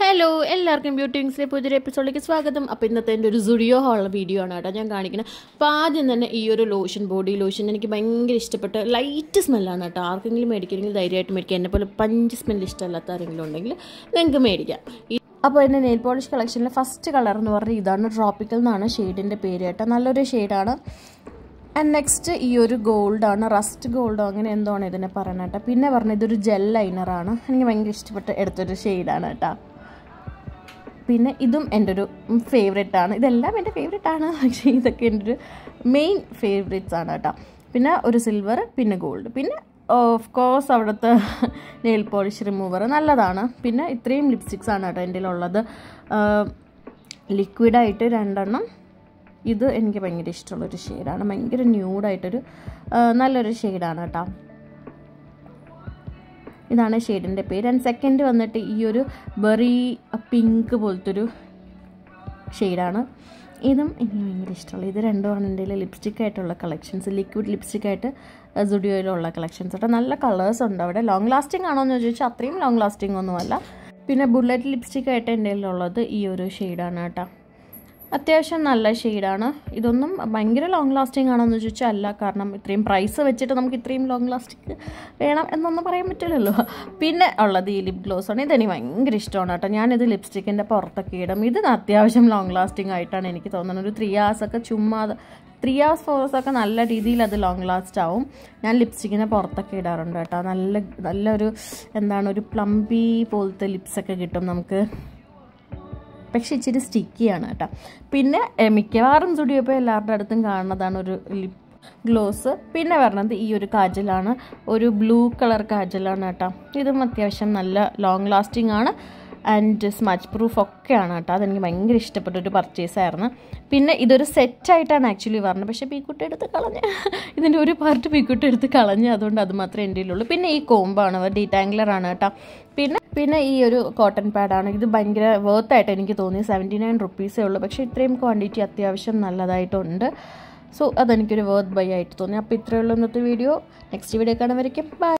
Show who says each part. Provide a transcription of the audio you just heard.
Speaker 1: hello എല്ലാവർക്കും beauty വിങ്സിലെ പുതിയൊരു എപ്പിസോഡിലേക്ക് സ്വാഗതം അപ്പോൾ ഇന്നത്തെ എൻ്റെ ഒരു സുഡിയോ ഹോളുള്ള വീഡിയോ ആണ് കേട്ടോ ഞാൻ കാണിക്കുന്നത് അപ്പോൾ ആദ്യം തന്നെ ഈ ഒരു ലോഷൻ ബോഡി ലോഷൻ എനിക്ക് ഭയങ്കര ഇഷ്ടപ്പെട്ട ലൈറ്റ് സ്മെല്ലാണ് കേട്ടോ ആർക്കെങ്കിലും മേടിക്കുമെങ്കിൽ ധൈര്യമായിട്ട് മേടിക്കാം എന്നെപ്പോലെ പഞ്ച് സ്മെൽ ഇഷ്ടമല്ലാത്ത ആരെങ്കിലും ഉണ്ടെങ്കിൽ നിങ്ങൾക്ക് മേടിക്കാം അപ്പോൾ എൻ്റെ നെയിൽ പോളിഷ് കളക്ഷനിലെ ഫസ്റ്റ് കളർ എന്ന് പറഞ്ഞാൽ ഇതാണ് ട്രോപ്പിക്കൽ എന്നാണ് ഷെയ്ഡിൻ്റെ പേര് കേട്ടോ നല്ലൊരു ഷെയ്ഡാണ് ആൻഡ് നെക്സ്റ്റ് ഈ ഒരു ഗോൾഡാണ് റസ്റ്റ് ഗോൾഡോ അങ്ങനെ എന്തോ ആണ് ഇതിനെ പറയണ കേട്ടോ പിന്നെ പറഞ്ഞ ഇതൊരു ജെൽ ലൈനറാണ് എനിക്ക് ഭയങ്കര ഇഷ്ടപ്പെട്ട് എടുത്തൊരു ഷെയ്ഡാണ് കേട്ടോ പിന്നെ ഇതും എൻ്റെ ഒരു ഫേവറേറ്റ് ആണ് ഇതെല്ലാം എൻ്റെ ഫേവറേറ്റ് ആണ് പക്ഷേ ഇതൊക്കെ എൻ്റെ ഒരു മെയിൻ ഫേവറേറ്റ്സ് ആണ് കേട്ടോ പിന്നെ ഒരു സിൽവർ പിന്നെ ഗോൾഡ് പിന്നെ ഓഫ് കോഴ്സ് അവിടുത്തെ നെയിൽ പോളിഷ് റിമൂവർ നല്ലതാണ് പിന്നെ ഇത്രയും ലിപ്സ്റ്റിക്സ് ആണ് കേട്ടോ എൻ്റെ ഉള്ളത് ലിക്വിഡായിട്ട് രണ്ടെണ്ണം ഇത് എനിക്ക് ഭയങ്കര ഇഷ്ടമുള്ളൊരു ഷെയ്ഡാണ് ഭയങ്കര ന്യൂഡായിട്ടൊരു നല്ലൊരു ഷെയ്ഡാണ് കേട്ടോ ഇതാണ് ഷെയ്ഡിൻ്റെ പേര് ആൻഡ് സെക്കൻഡ് വന്നിട്ട് ഈ ഒരു ബെറി പിങ്ക് പോലത്തെ ഒരു ഷെയ്ഡാണ് ഇതും എനിക്ക് ഭയങ്കര ഇഷ്ടമുള്ള ഇത് രണ്ടുമാണ് എൻ്റെ ലിപ്സ്റ്റിക് ആയിട്ടുള്ള കളക്ഷൻസ് ലിക്വിഡ് ലിപ്സ്റ്റിക് ആയിട്ട് കളക്ഷൻസ് കേട്ടോ നല്ല കളേഴ്സ് ഉണ്ട് അവിടെ ലോങ് ലാസ്റ്റിംഗ് ആണോ എന്ന് ചോദിച്ചാൽ അത്രയും ലോങ് ലാസ്റ്റിംഗ് ഒന്നുമല്ല പിന്നെ ബുള്ളറ്റ് ലിപ്സ്റ്റിക് ആയിട്ട് എൻ്റെ ഉള്ളത് ഈ ഒരു ഷെയ്ഡാണ് കേട്ടോ അത്യാവശ്യം നല്ല ഷെയ്ഡാണ് ഇതൊന്നും ഭയങ്കര ലോങ് ലാസ്റ്റിംഗ് ആണെന്ന് ചോദിച്ചാൽ അല്ല കാരണം ഇത്രയും പ്രൈസ് വെച്ചിട്ട് നമുക്ക് ഇത്രയും ലോങ് ലാസ്റ്റിംഗ് വേണം എന്നൊന്നും പറയാൻ പറ്റില്ലല്ലോ പിന്നെ ഉള്ളത് ഈ ലിപ് ഗ്ലോസ് ആണ് ഇതെനിക്ക് ഭയങ്കര ഇഷ്ടമാണ് കേട്ടോ ഞാനിത് ലിപ്സ്റ്റിക്കിൻ്റെ പുറത്തൊക്കെ ഇടും ഇത് അത്യാവശ്യം ലോങ് ലാസ്റ്റിംഗ് ആയിട്ടാണ് എനിക്ക് തോന്നുന്നത് ഒരു ത്രീ ഒക്കെ ചുമ്മാ ത്രീ ഹവേഴ്സ് ഫോർ ഒക്കെ നല്ല രീതിയിൽ അത് ലോങ് ലാസ്റ്റ് ആവും ഞാൻ ലിപ്സ്റ്റിക്കിനെ പുറത്തൊക്കെ ഇടാറുണ്ട് കേട്ടോ നല്ല നല്ലൊരു എന്താണ് ഒരു പ്ലംബി പോലത്തെ ലിപ്സൊക്കെ കിട്ടും നമുക്ക് പക്ഷേ ഇച്ചിരി സ്റ്റിക്കിയാണ് കേട്ടോ പിന്നെ മിക്കവാറും സ്റ്റുഡിയോ എല്ലാവരുടെ അടുത്തും കാണുന്നതാണ് ഒരു ലിപ് ഗ്ലോസ് പിന്നെ പറഞ്ഞത് ഈ ഒരു കാജലാണ് ഒരു ബ്ലൂ കളർ കാജലാണ് കേട്ടോ ഇതും അത്യാവശ്യം നല്ല ലോങ് ലാസ്റ്റിംഗ് ആണ് ആൻഡ് സ്മച്ച് പ്രൂഫ് ഒക്കെയാണ് കേട്ടോ അതെനിക്ക് ഭയങ്കര ഇഷ്ടപ്പെട്ട ഒരു പർച്ചേസ് ആയിരുന്നു പിന്നെ ഇതൊരു സെറ്റായിട്ടാണ് ആക്ച്വലി പറഞ്ഞത് പക്ഷേ പീക്കുട്ടി എടുത്ത് കളഞ്ഞ് ഇതിൻ്റെ ഒരു പാർട്ട് പീക്കുട്ടി എടുത്ത് കളഞ്ഞ് അതുകൊണ്ട് അത് മാത്രമേ എൻ്റെ ഉള്ളൂ പിന്നെ ഈ കോമ്പാണ് ആണ് കേട്ടോ പിന്നെ പിന്നെ ഈ ഒരു കോട്ടൺ പാഡാണ് ഇത് ഭയങ്കര വേർത്തായിട്ട് എനിക്ക് തോന്നി സെവൻറ്റി നയൻ റുപ്പീസേ ഉള്ളൂ പക്ഷേ ഇത്രയും ക്വാണ്ടിറ്റി അത്യാവശ്യം നല്ലതായിട്ടുണ്ട് സോ അതെനിക്കൊരു വേർത്ത് ബൈ ആയിട്ട് തോന്നി അപ്പോൾ ഇത്രയുള്ള ഇന്നത്തെ വീഡിയോ നെക്സ്റ്റ് വീഡിയോ കാണുമായിരിക്കും ബൈ